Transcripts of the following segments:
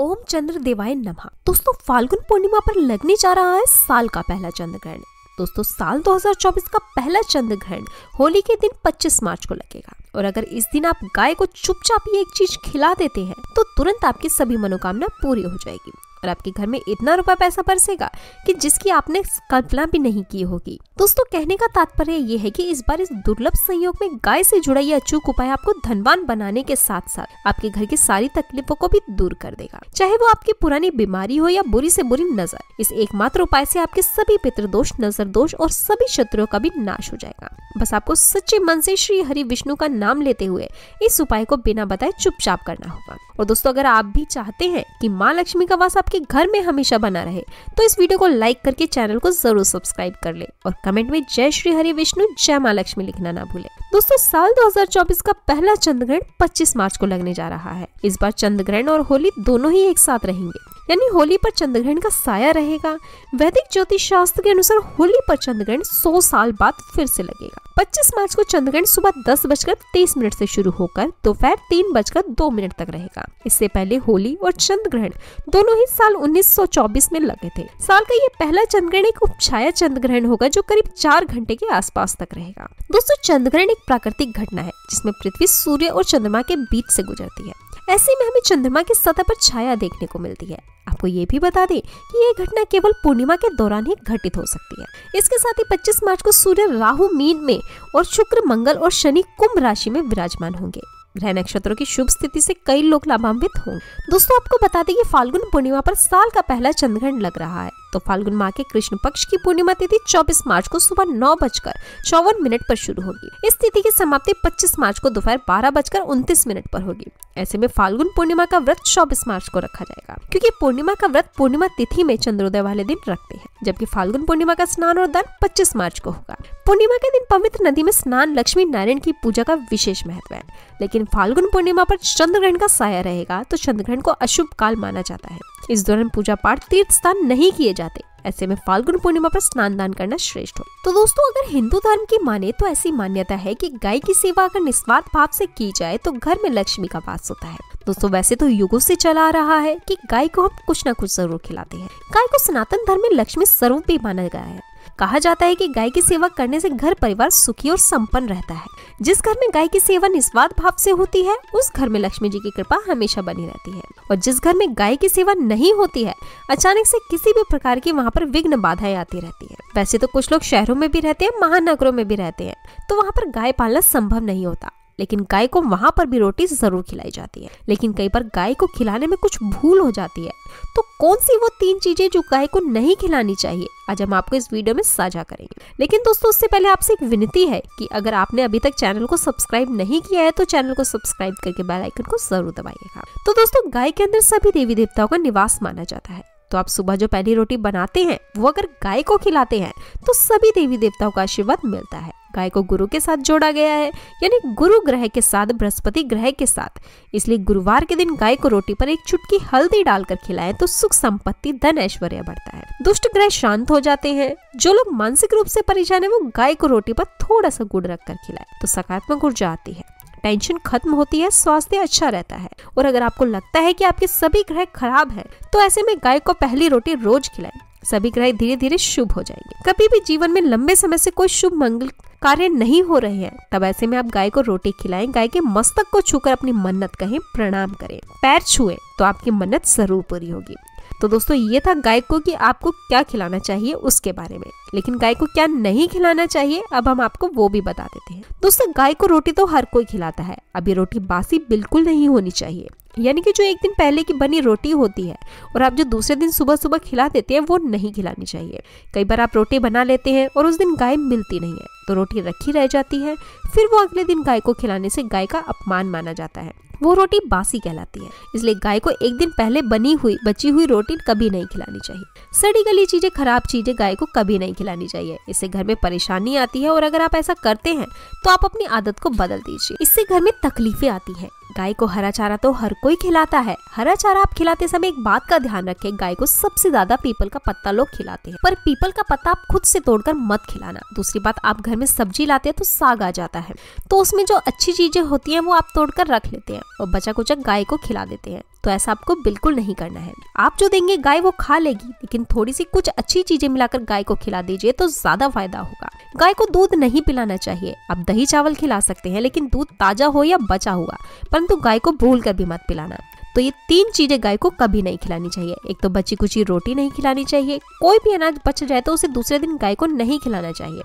ओम चंद्र देवाय नमः दोस्तों फाल्गुन पूर्णिमा पर लगने जा रहा है साल का पहला चंद्र ग्रहण दोस्तों साल 2024 का पहला चंद्र ग्रहण होली के दिन 25 मार्च को लगेगा और अगर इस दिन आप गाय को चुपचाप ये एक चीज खिला देते हैं तो तुरंत आपकी सभी मनोकामना पूरी हो जाएगी और आपके घर में इतना रुपया पैसा बरसेगा कि जिसकी आपने कल्पना भी नहीं की होगी दोस्तों कहने का तात्पर्य ये है कि इस बार इस दुर्लभ संयोग में गाय से जुड़ा ये अचूक उपाय आपको धनवान बनाने के साथ साथ आपके घर की सारी तकलीफों को भी दूर कर देगा चाहे वो आपकी पुरानी बीमारी हो या बुरी से बुरी नजर इस एकमात्र उपाय से आपके सभी पितृदोष नजर दोष और सभी शत्रुओं का भी नाश हो जाएगा बस आपको सच्चे मन से श्री हरि विष्णु का नाम लेते हुए इस उपाय को बिना बताए चुपचाप करना होगा और दोस्तों अगर आप भी चाहते हैं कि माँ लक्ष्मी का वास आपके घर में हमेशा बना रहे तो इस वीडियो को लाइक करके चैनल को जरूर सब्सक्राइब कर ले और कमेंट में जय श्री हरि विष्णु जय माँ लक्ष्मी लिखना ना भूले दोस्तों साल 2024 का पहला चंद्र ग्रहण पच्चीस मार्च को लगने जा रहा है इस बार चंद्र ग्रहण और होली दोनों ही एक साथ रहेंगे यानी होली पर चंद्रग्रहण का साया रहेगा वैदिक ज्योतिष शास्त्र के अनुसार होली पर चंद्रग्रहण 100 साल बाद फिर से लगेगा 25 मार्च को चंद्रग्रहण सुबह दस बजकर तेईस मिनट से शुरू होकर दोपहर तीन बजकर दो मिनट तक रहेगा इससे पहले होली और चंद्रग्रहण दोनों ही साल 1924 में लगे थे साल का ये पहला चंद्रग्रहण एक उपछाया चंद्रग्रहण होगा जो करीब चार घंटे के आसपास तक रहेगा दोस्तों चंद्रग्रहण एक प्राकृतिक घटना है जिसमें पृथ्वी सूर्य और चंद्रमा के बीच से गुजरती है ऐसे में हमें चंद्रमा की सतह पर छाया देखने को मिलती है आपको ये भी बता दें कि ये घटना केवल पूर्णिमा के दौरान ही घटित हो सकती है इसके साथ ही 25 मार्च को सूर्य राहु मीन में और शुक्र मंगल और शनि कुंभ राशि में विराजमान होंगे ग्रह नक्षत्रों की शुभ स्थिति से कई लोग लाभान्वित होंगे दोस्तों आपको बता दें कि फाल्गुन पूर्णिमा पर साल का पहला चंद्रग्रहण लग रहा है तो फाल्गुन माह के कृष्ण पक्ष की पूर्णिमा तिथि 24 मार्च को सुबह नौ बजकर चौवन मिनट पर शुरू होगी इस तिथि की समाप्ति 25 मार्च को दोपहर बारह बजकर उनतीस मिनट पर होगी ऐसे में फाल्गुन पूर्णिमा का व्रत चौबीस मार्च को रखा जाएगा क्योंकि पूर्णिमा का व्रत पूर्णिमा तिथि में चंद्रोदय वाले दिन रखते हैं जबकि फाल्गुन पूर्णिमा का स्नान और दान पच्चीस मार्च को होगा पूर्णिमा के दिन पवित्र नदी में स्नान लक्ष्मी नारायण की पूजा का विशेष महत्व है लेकिन फाल्गुन पूर्णिमा पर ग्रहण का साया रहेगा तो चंद्र ग्रहण को अशुभ काल माना जाता है इस दौरान पूजा पाठ तीर्थ स्थान नहीं किए जाते ऐसे में फाल्गुन पूर्णिमा पर स्नान दान करना श्रेष्ठ हो तो दोस्तों अगर हिंदू धर्म की माने तो ऐसी मान्यता है कि गाय की सेवा अगर निस्वार्थ भाव से की जाए तो घर में लक्ष्मी का वास होता है दोस्तों वैसे तो युगों से चला आ रहा है कि गाय को हम कुछ ना कुछ जरूर खिलाते हैं गाय को सनातन धर्म में लक्ष्मी स्वरूप भी माना गया है कहा जाता है कि गाय की सेवा करने से घर परिवार सुखी और संपन्न रहता है जिस घर में गाय की सेवा निस्वार्थ भाव से होती है उस घर में लक्ष्मी जी की कृपा हमेशा बनी रहती है और जिस घर में गाय की सेवा नहीं होती है अचानक से किसी भी प्रकार की वहाँ पर विघ्न बाधाएं आती रहती है वैसे तो कुछ लोग शहरों में भी रहते हैं महानगरों में भी रहते हैं तो वहाँ पर गाय पालना संभव नहीं होता लेकिन गाय को वहां पर भी रोटी ज़रूर खिलाई जाती है लेकिन कई बार गाय को खिलाने में कुछ भूल हो जाती है तो कौन सी वो तीन चीज़ें जो गाय को नहीं खिलानी चाहिए आज हम आपको इस वीडियो में साझा करेंगे लेकिन दोस्तों उससे पहले आपसे एक विनती है कि अगर आपने अभी तक चैनल को सब्सक्राइब नहीं किया है तो चैनल को सब्सक्राइब करके बेल आइकन को जरूर दबाइएगा तो दोस्तों गाय के अंदर सभी देवी देवताओं का निवास माना जाता है तो आप सुबह जो पहली रोटी बनाते हैं वो अगर गाय को खिलाते हैं तो सभी देवी देवताओं का आशीर्वाद मिलता है गाय को गुरु के साथ जोड़ा गया है यानी गुरु ग्रह के साथ बृहस्पति ग्रह के साथ इसलिए गुरुवार के दिन गाय को रोटी पर एक चुटकी हल्दी डालकर खिलाएं तो सुख संपत्ति धन ऐश्वर्य बढ़ता है दुष्ट ग्रह शांत हो जाते हैं जो लोग मानसिक रूप से परेशान है वो गाय को रोटी पर थोड़ा सा गुड़ रख कर खिलाए तो सकारात्मक ऊर्जा आती है टेंशन खत्म होती है स्वास्थ्य अच्छा रहता है और अगर आपको लगता है कि आपके सभी ग्रह खराब है तो ऐसे में गाय को पहली रोटी रोज खिलाएं सभी ग्रह धीरे धीरे शुभ हो जाएंगे कभी भी जीवन में लंबे समय से कोई शुभ मंगल कार्य नहीं हो रहे हैं तब ऐसे में आप गाय को रोटी खिलाएं गाय के मस्तक को छूकर अपनी मन्नत कहें प्रणाम करें पैर छुए तो आपकी मन्नत जरूर पूरी होगी तो दोस्तों ये था गाय को कि आपको क्या खिलाना चाहिए उसके बारे में लेकिन गाय को क्या नहीं खिलाना चाहिए अब हम आपको वो भी बता देते हैं दोस्तों गाय को रोटी तो हर कोई खिलाता है अब ये रोटी बासी बिल्कुल नहीं होनी चाहिए यानी कि जो एक दिन पहले की बनी रोटी होती है और आप जो दूसरे दिन सुबह सुबह खिला देते हैं वो नहीं खिलानी चाहिए कई बार आप रोटी बना लेते हैं और उस दिन गाय मिलती नहीं है तो रोटी रखी रह जाती है फिर वो अगले दिन गाय को खिलाने से गाय का अपमान माना जाता है वो रोटी बासी कहलाती है इसलिए गाय को एक दिन पहले बनी हुई बची हुई रोटी कभी नहीं खिलानी चाहिए सड़ी गली चीजें खराब चीजें गाय को कभी नहीं खिलानी चाहिए इससे घर में परेशानी आती है और अगर आप ऐसा करते हैं तो आप अपनी आदत को बदल दीजिए इससे घर में तकलीफें आती है गाय को हरा चारा तो हर कोई खिलाता है हरा चारा आप खिलाते समय एक बात का ध्यान रखें गाय को सबसे ज्यादा पीपल का पत्ता लोग खिलाते हैं पर पीपल का पत्ता आप खुद से तोड़कर मत खिलाना दूसरी बात आप घर में सब्जी लाते हैं तो साग आ जाता है तो उसमें जो अच्छी चीजें होती है वो आप तोड़कर रख लेते हैं और बचा कुचक गाय को खिला देते हैं तो ऐसा आपको बिल्कुल नहीं करना है आप जो देंगे गाय वो खा लेगी लेकिन थोड़ी सी कुछ अच्छी चीजें मिलाकर गाय को खिला दीजिए तो ज्यादा फायदा होगा गाय को दूध नहीं पिलाना चाहिए आप दही चावल खिला सकते हैं लेकिन दूध ताजा हो या बचा हुआ परंतु गाय को भूल कर भी मत पिलाना तो ये तीन चीज़ें गाय को कभी नहीं खिलानी चाहिए एक तो बची कुची रोटी नहीं खिलानी चाहिए कोई भी अनाज बच जाए तो उसे दूसरे दिन गाय को नहीं खिलाना चाहिए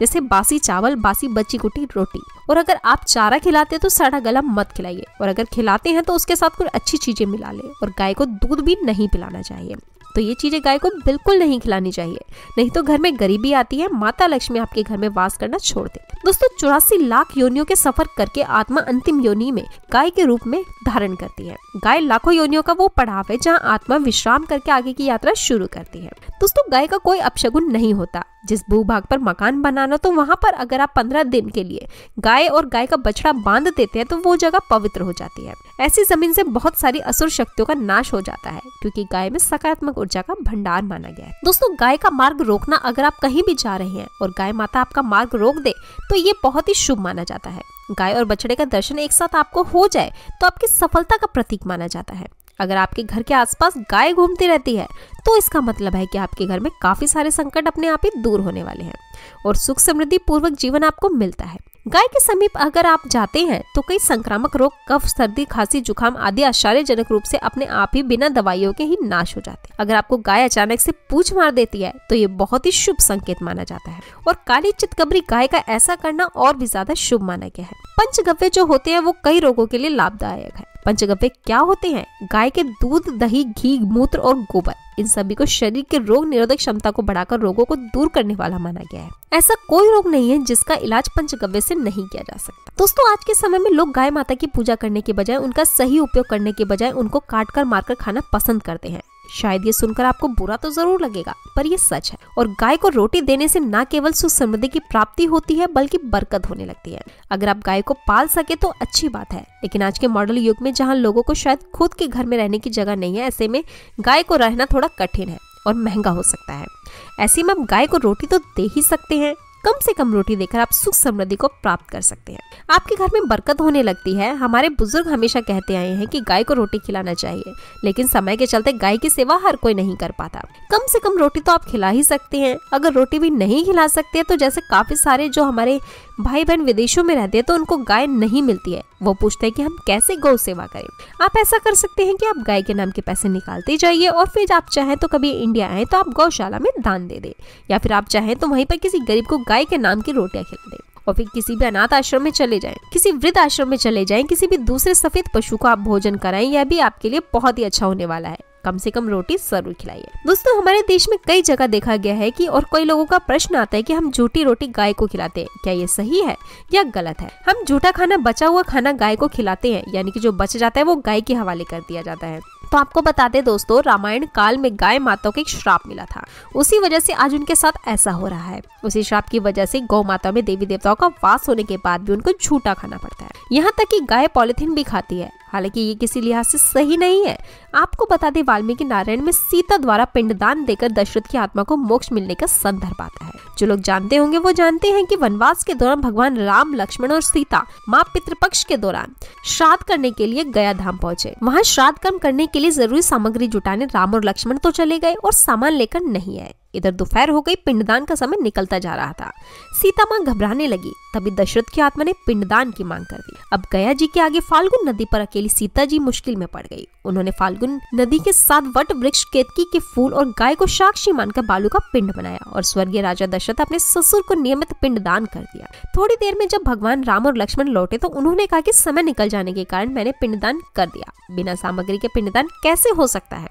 जैसे बासी चावल बासी बची कुटी रोटी और अगर आप चारा खिलाते हैं तो साढ़ा गला मत खिलाइए और अगर खिलाते हैं तो उसके साथ कुछ अच्छी चीज़ें मिला ले और गाय को दूध भी नहीं पिलाना चाहिए तो ये चीज़ें गाय को बिल्कुल नहीं खिलानी चाहिए नहीं तो घर में गरीबी आती है माता लक्ष्मी आपके घर में वास करना छोड़ दे दोस्तों चौरासी लाख योनियों के सफर करके आत्मा अंतिम योनि में गाय के रूप में धारण करती है गाय लाखों योनियों का वो पड़ाव है जहाँ आत्मा विश्राम करके आगे की यात्रा शुरू करती है दोस्तों गाय का कोई अपशगुन नहीं होता जिस भूभाग पर मकान बनाना तो वहाँ पर अगर आप पंद्रह दिन के लिए गाय और गाय का बछड़ा बांध देते हैं तो वो जगह पवित्र हो जाती है ऐसी जमीन से बहुत सारी असुर शक्तियों का नाश हो जाता है क्योंकि गाय में सकारात्मक ऊर्जा का भंडार माना गया है दोस्तों गाय का मार्ग रोकना अगर आप कहीं भी जा रहे हैं और गाय माता आपका मार्ग रोक दे तो ये बहुत ही शुभ माना जाता है गाय और बछड़े का दर्शन एक साथ आपको हो जाए तो आपकी सफलता का प्रतीक माना जाता है अगर आपके घर के आसपास गाय घूमती रहती है तो इसका मतलब है कि आपके घर में काफी सारे संकट अपने आप ही दूर होने वाले हैं और सुख समृद्धि पूर्वक जीवन आपको मिलता है गाय के समीप अगर आप जाते हैं तो कई संक्रामक रोग कफ सर्दी खांसी जुकाम आदि आश्चर्यजनक रूप से अपने आप ही बिना दवाइयों के ही नाश हो जाते हैं अगर आपको गाय अचानक से पूछ मार देती है तो ये बहुत ही शुभ संकेत माना जाता है और काली चितकबरी गाय का ऐसा करना और भी ज्यादा शुभ माना गया है पंचगव्य जो होते हैं वो कई रोगों के लिए लाभदायक है पंचगव्य क्या होते हैं गाय के दूध दही घी मूत्र और गोबर इन सभी को शरीर के रोग निरोधक क्षमता को बढ़ाकर रोगों को दूर करने वाला माना गया है ऐसा कोई रोग नहीं है जिसका इलाज पंचगव्य से नहीं किया जा सकता दोस्तों आज के समय में लोग गाय माता की पूजा करने के बजाय उनका सही उपयोग करने के बजाय उनको काट कर मारकर खाना पसंद करते हैं शायद ये सुनकर आपको बुरा तो जरूर लगेगा पर यह सच है और गाय को रोटी देने से न केवल सुख समृद्धि की प्राप्ति होती है बल्कि बरकत होने लगती है अगर आप गाय को पाल सके तो अच्छी बात है लेकिन आज के मॉडल युग में जहाँ लोगों को शायद खुद के घर में रहने की जगह नहीं है ऐसे में गाय को रहना थोड़ा कठिन है और महंगा हो सकता है ऐसे में आप गाय को रोटी तो दे ही सकते हैं कम से कम रोटी देकर आप सुख समृद्धि को प्राप्त कर सकते हैं आपके घर में बरकत होने लगती है हमारे बुजुर्ग हमेशा कहते आए हैं कि गाय को रोटी खिलाना चाहिए लेकिन समय के चलते गाय की सेवा हर कोई नहीं कर पाता कम से कम रोटी तो आप खिला ही सकते हैं अगर रोटी भी नहीं खिला सकते तो जैसे काफी सारे जो हमारे भाई बहन विदेशों में रहते हैं तो उनको गाय नहीं मिलती है वो पूछते हैं कि हम कैसे गौ सेवा करें आप ऐसा कर सकते हैं कि आप गाय के नाम के पैसे निकालते जाइए और फिर आप चाहें तो कभी इंडिया आए तो आप गौशाला में दान दे दें या फिर आप चाहें तो वहीं पर किसी गरीब को गाय के नाम की रोटियां खिला दें और फिर किसी भी अनाथ आश्रम में चले जाएं किसी वृद्ध आश्रम में चले जाएं किसी भी दूसरे सफेद पशु को आप भोजन कराएं यह भी आपके लिए बहुत ही अच्छा होने वाला है कम से कम रोटी जरूर खिलाइए दोस्तों हमारे देश में कई जगह देखा गया है कि और कई लोगों का प्रश्न आता है कि हम झूठी रोटी गाय को खिलाते हैं क्या ये सही है या गलत है हम झूठा खाना बचा हुआ खाना गाय को खिलाते हैं यानी कि जो बच जाता है वो गाय के हवाले कर दिया जाता है तो आपको बता दे दोस्तों रामायण काल में गाय माता को एक श्राप मिला था उसी वजह से आज उनके साथ ऐसा हो रहा है उसी श्राप की वजह से गौ माता में देवी देवताओं का वास होने के बाद भी उनको झूठा खाना पड़ता है यहाँ तक कि गाय पॉलिथीन भी खाती है हालांकि ये किसी लिहाज से सही नहीं है आपको बता दें वाल्मीकि नारायण में सीता द्वारा पिंडदान देकर दशरथ की आत्मा को मोक्ष मिलने का संदर्भ आता है जो लोग जानते होंगे वो जानते हैं कि वनवास के दौरान भगवान राम लक्ष्मण और सीता माँ पितृपक्ष के दौरान श्राद्ध करने के लिए गया धाम पहुंचे वहाँ श्राद्ध कर्म करने के लिए जरूरी सामग्री जुटाने राम और लक्ष्मण तो चले गए और सामान लेकर नहीं आए इधर दोपहर हो गई पिंडदान का समय निकलता जा रहा था सीता माँ घबराने लगी तभी दशरथ की आत्मा ने पिंडदान की मांग कर दी अब गया जी के आगे फाल्गुन नदी पर अकेली सीता जी मुश्किल में पड़ गई उन्होंने फाल्गुन नदी के साथ वट वृक्ष केतकी के फूल और गाय को साक्षी मानकर बालू का पिंड बनाया और स्वर्गीय राजा दशरथ अपने ससुर को नियमित पिंडदान कर दिया थोड़ी देर में जब भगवान राम और लक्ष्मण लौटे तो उन्होंने कहा कि समय निकल जाने के कारण मैंने पिंडदान कर दिया बिना सामग्री के पिंडदान कैसे हो सकता है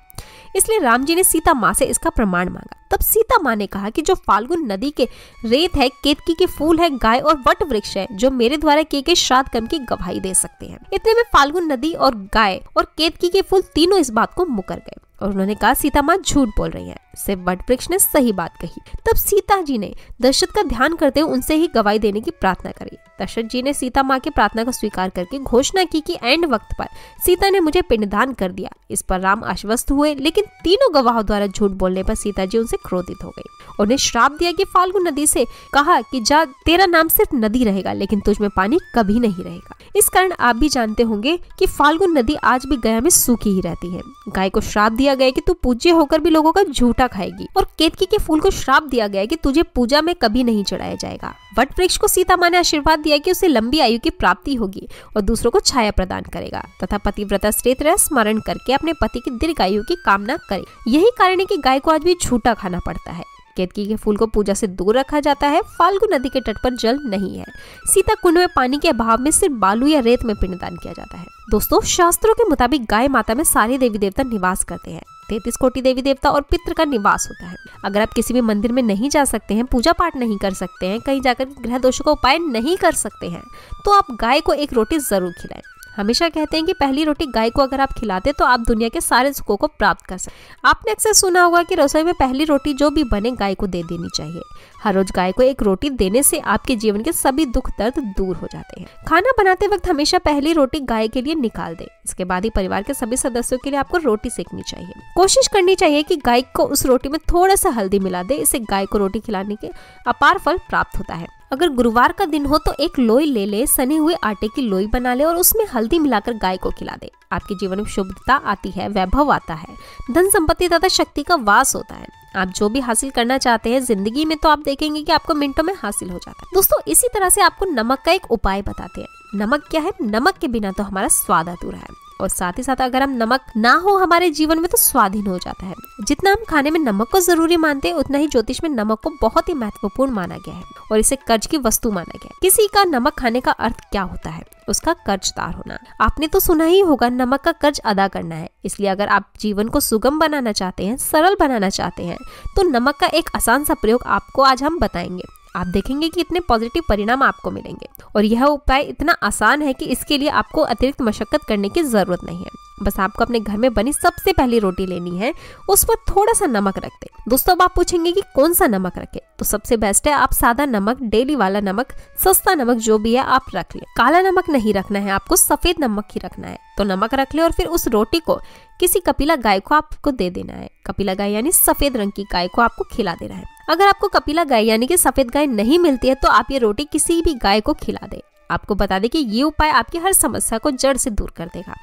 इसलिए राम जी ने सीता माँ से इसका प्रमाण मांगा तब सीता माँ ने कहा कि जो फाल्गुन नदी के रेत है केतकी के फूल है गाय और वट वृक्ष है जो मेरे द्वारा किए गए श्राद्ध कर्म की गवाही दे सकते हैं इतने में फाल्गुन नदी और गाय और केतकी के फूल तीनों इस बात को मुकर गए और उन्होंने कहा सीता माँ झूठ बोल रही है सिर्फ वट वृक्ष ने सही बात कही तब सीता जी ने दशरथ का ध्यान करते हुए उनसे ही गवाही देने की प्रार्थना करी दशरथ जी ने सीता माँ की प्रार्थना का स्वीकार करके घोषणा की कि एंड वक्त पर सीता ने मुझे पिंडदान कर दिया इस पर राम आश्वस्त हुए लेकिन तीनों गवाहों द्वारा झूठ बोलने पर सीता जी उनसे क्रोधित हो गई उन्हें श्राप दिया कि फाल्गु नदी से कहा कि जा तेरा नाम सिर्फ नदी रहेगा लेकिन तुझमें पानी कभी नहीं रहेगा इस कारण आप भी जानते होंगे कि फाल्गुन नदी आज भी गया में सूखी ही रहती है गाय को श्राप दिया गया कि तू पूज्य होकर भी लोगों का झूठा खाएगी और केतकी के फूल को श्राप दिया गया कि तुझे पूजा में कभी नहीं चढ़ाया जाएगा वट वृक्ष को सीता माँ ने आशीर्वाद दिया कि उसे लंबी आयु की प्राप्ति होगी और दूसरों को छाया प्रदान करेगा तथा पतिव्रता श्रेत स्मरण करके अपने पति की दीर्घ आयु की कामना करे यही कारण है की गाय को आज भी झूठा खाना पड़ता है केतकी के फूल को पूजा से दूर रखा जाता है फाल्गु नदी के तट पर जल नहीं है सीता कुंड में पानी के अभाव में सिर्फ बालू या रेत में पिंडदान किया जाता है दोस्तों शास्त्रों के मुताबिक गाय माता में सारे देवी देवता निवास करते हैं तैतीस कोटि देवी देवता और पित्र का निवास होता है अगर आप किसी भी मंदिर में नहीं जा सकते हैं पूजा पाठ नहीं कर सकते हैं कहीं जाकर ग्रह दोषों का उपाय नहीं कर सकते हैं तो आप गाय को एक रोटी जरूर खिलाएं हमेशा कहते हैं कि पहली रोटी गाय को अगर आप खिलाते तो आप दुनिया के सारे सुखों को प्राप्त कर सकते आपने अक्सर सुना होगा कि रसोई में पहली रोटी जो भी बने गाय को दे देनी चाहिए हर रोज गाय को एक रोटी देने से आपके जीवन के सभी दुख दर्द दूर हो जाते हैं खाना बनाते वक्त हमेशा पहली रोटी गाय के लिए निकाल दे इसके बाद ही परिवार के सभी सदस्यों के लिए आपको रोटी सेकनी चाहिए कोशिश करनी चाहिए की गाय को उस रोटी में थोड़ा सा हल्दी मिला दे इससे गाय को रोटी खिलाने के अपार फल प्राप्त होता है अगर गुरुवार का दिन हो तो एक लोई ले ले सने हुए आटे की लोई बना ले और उसमें हल्दी मिलाकर गाय को खिला दे आपके जीवन में शुभता आती है वैभव आता है धन संपत्ति तथा शक्ति का वास होता है आप जो भी हासिल करना चाहते हैं जिंदगी में तो आप देखेंगे कि आपको मिनटों में हासिल हो जाता है दोस्तों इसी तरह से आपको नमक का एक उपाय बताते हैं नमक क्या है नमक के बिना तो हमारा स्वाद अधूरा है और साथ ही साथ अगर हम नमक ना हो हमारे जीवन में तो स्वाधीन हो जाता है जितना हम खाने में नमक को जरूरी मानते हैं उतना ही ज्योतिष में नमक को बहुत ही महत्वपूर्ण माना गया है और इसे कर्ज की वस्तु माना गया है किसी का नमक खाने का अर्थ क्या होता है उसका कर्जदार होना आपने तो सुना ही होगा नमक का कर्ज अदा करना है इसलिए अगर आप जीवन को सुगम बनाना चाहते हैं सरल बनाना चाहते हैं तो नमक का एक आसान सा प्रयोग आपको आज हम बताएंगे आप देखेंगे कि इतने पॉजिटिव परिणाम आपको मिलेंगे और यह उपाय इतना आसान है कि इसके लिए आपको अतिरिक्त मशक्कत करने की जरूरत नहीं है बस आपको अपने घर में बनी सबसे पहली रोटी लेनी है उस पर थोड़ा सा नमक रख दे दोस्तों अब आप पूछेंगे कि कौन सा नमक रखे तो सबसे बेस्ट है आप सादा नमक डेली वाला नमक सस्ता नमक जो भी है आप रख ले काला नमक नहीं रखना है आपको सफेद नमक ही रखना है तो नमक रख ले और फिर उस रोटी को किसी कपिला गाय को आपको दे देना है कपिला गाय यानी सफेद रंग की गाय को आपको खिला देना है अगर आपको कपिला गाय यानी कि सफेद गाय नहीं मिलती है तो आप ये रोटी किसी भी गाय को खिला दे आपको बता दें कि ये उपाय आपकी हर समस्या को जड़ से दूर कर देगा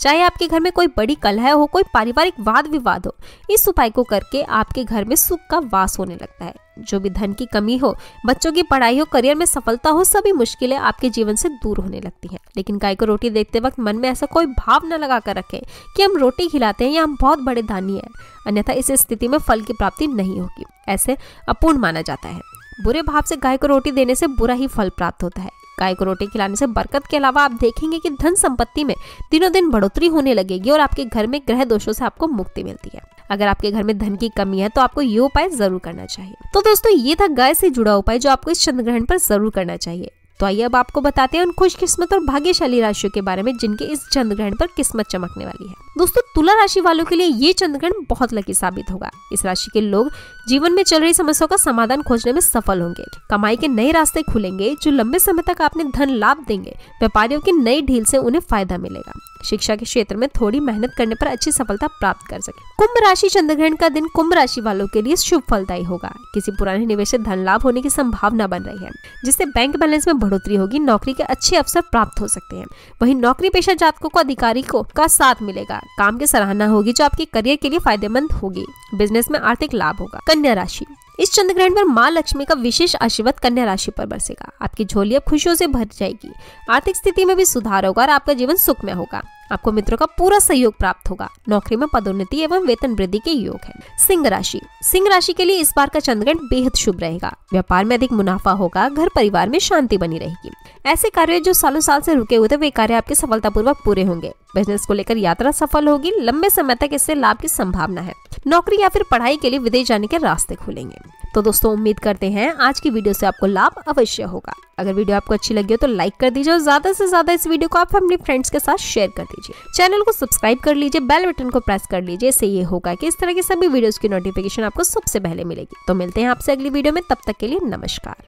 चाहे आपके घर में कोई बड़ी कलह हो कोई पारिवारिक वाद विवाद हो इस उपाय को करके आपके घर में सुख का वास होने लगता है जो भी धन की कमी हो बच्चों की पढ़ाई हो करियर में सफलता हो सभी मुश्किलें आपके जीवन से दूर होने लगती हैं लेकिन गाय को रोटी देखते वक्त मन में ऐसा कोई भाव न लगा कर रखें कि हम रोटी खिलाते हैं या हम बहुत बड़े धानी हैं अन्यथा इस स्थिति में फल की प्राप्ति नहीं होगी ऐसे अपूर्ण माना जाता है बुरे भाव से गाय को रोटी देने से बुरा ही फल प्राप्त होता है गाय को रोटी खिलाने से बरकत के अलावा आप देखेंगे कि धन संपत्ति में दिनों दिन बढ़ोतरी होने लगेगी और आपके घर में ग्रह दोषों से आपको मुक्ति मिलती है अगर आपके घर में धन की कमी है तो आपको ये उपाय जरूर करना चाहिए तो दोस्तों ये था गाय से जुड़ा उपाय जो आपको इस चंद्र ग्रहण पर जरूर करना चाहिए तो आइए अब आपको बताते हैं उन खुशकिस्मत और भाग्यशाली राशियों के बारे में जिनके इस चंद्र ग्रहण पर किस्मत चमकने वाली है दोस्तों तुला राशि वालों के लिए ये चंद्र ग्रहण बहुत लकी साबित होगा इस राशि के लोग जीवन में चल रही समस्याओं का समाधान खोजने में सफल होंगे कमाई के नए रास्ते खुलेंगे जो लंबे समय तक आपने धन लाभ देंगे व्यापारियों की नई ढील से उन्हें फायदा मिलेगा शिक्षा के क्षेत्र में थोड़ी मेहनत करने पर अच्छी सफलता प्राप्त कर सके कुंभ राशि चंद्र ग्रहण का दिन कुंभ राशि वालों के लिए शुभ फलदायी होगा किसी पुराने निवेश से धन लाभ होने की संभावना बन रही है जिससे बैंक बैलेंस में बढ़ोतरी होगी नौकरी के अच्छे अवसर प्राप्त हो सकते हैं वही नौकरी पेशा जातकों को अधिकारी को का साथ मिलेगा काम की सराहना होगी जो आपके करियर के लिए फायदेमंद होगी बिजनेस में आर्थिक लाभ होगा कन्या राशि इस चंद्र ग्रहण पर माँ लक्ष्मी का विशेष आशीर्वाद कन्या राशि पर बरसेगा आपकी झोली अब खुशियों से भर जाएगी आर्थिक स्थिति में भी सुधार होगा और आपका जीवन सुखमय होगा आपको मित्रों का पूरा सहयोग प्राप्त होगा नौकरी में पदोन्नति एवं वेतन वृद्धि के योग है सिंह राशि सिंह राशि के लिए इस बार का चंद्रग्रहण बेहद शुभ रहेगा व्यापार में अधिक मुनाफा होगा घर परिवार में शांति बनी रहेगी ऐसे कार्य जो सालों साल से रुके हुए थे वे कार्य आपके सफलतापूर्वक पूरे होंगे बिजनेस को लेकर यात्रा सफल होगी लंबे समय तक इससे लाभ की संभावना है नौकरी या फिर पढ़ाई के लिए विदेश जाने के रास्ते खुलेंगे तो दोस्तों उम्मीद करते हैं आज की वीडियो से आपको लाभ अवश्य होगा अगर वीडियो आपको अच्छी लगी हो तो लाइक कर दीजिए और ज्यादा से ज्यादा इस वीडियो को आप फैमिली फ्रेंड्स के साथ शेयर कर दीजिए चैनल को सब्सक्राइब कर लीजिए बेल बटन को प्रेस कर लीजिए इससे ये होगा कि इस तरह की सभी वीडियोस की नोटिफिकेशन आपको सबसे पहले मिलेगी तो मिलते हैं आपसे अगली वीडियो में तब तक के लिए नमस्कार